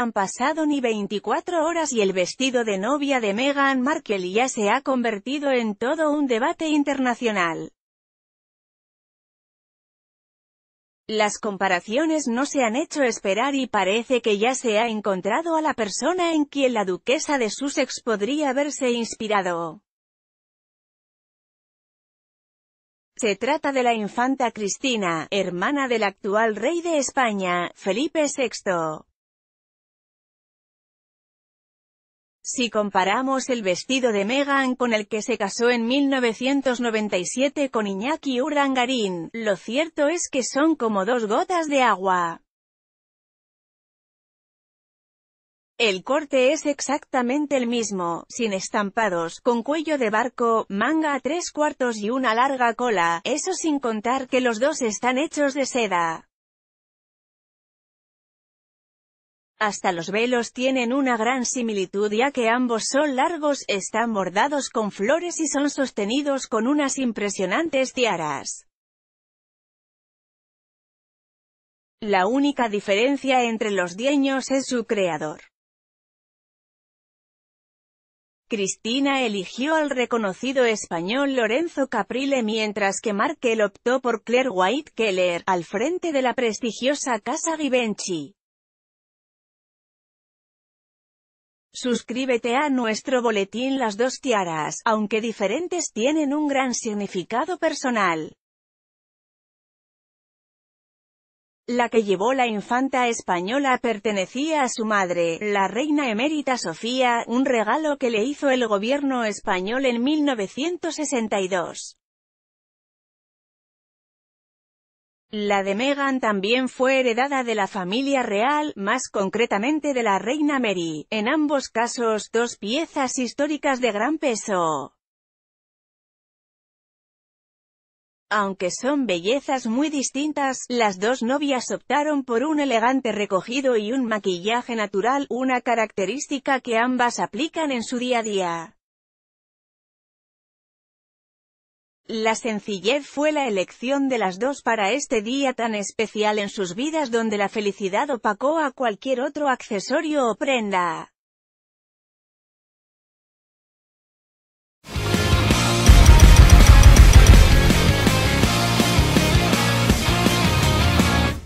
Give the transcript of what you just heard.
han pasado ni 24 horas y el vestido de novia de Meghan Markle ya se ha convertido en todo un debate internacional. Las comparaciones no se han hecho esperar y parece que ya se ha encontrado a la persona en quien la duquesa de Sussex podría haberse inspirado. Se trata de la infanta Cristina, hermana del actual rey de España, Felipe VI. Si comparamos el vestido de Meghan con el que se casó en 1997 con Iñaki Urangarín, lo cierto es que son como dos gotas de agua. El corte es exactamente el mismo, sin estampados, con cuello de barco, manga a tres cuartos y una larga cola, eso sin contar que los dos están hechos de seda. Hasta los velos tienen una gran similitud ya que ambos son largos, están bordados con flores y son sostenidos con unas impresionantes tiaras. La única diferencia entre los dieños es su creador. Cristina eligió al reconocido español Lorenzo Caprile mientras que Markel optó por Claire White Keller, al frente de la prestigiosa Casa Givenchy. Suscríbete a nuestro boletín Las dos tiaras, aunque diferentes tienen un gran significado personal. La que llevó la infanta española pertenecía a su madre, la reina emérita Sofía, un regalo que le hizo el gobierno español en 1962. La de Meghan también fue heredada de la familia real, más concretamente de la reina Mary, en ambos casos, dos piezas históricas de gran peso. Aunque son bellezas muy distintas, las dos novias optaron por un elegante recogido y un maquillaje natural, una característica que ambas aplican en su día a día. La sencillez fue la elección de las dos para este día tan especial en sus vidas donde la felicidad opacó a cualquier otro accesorio o prenda.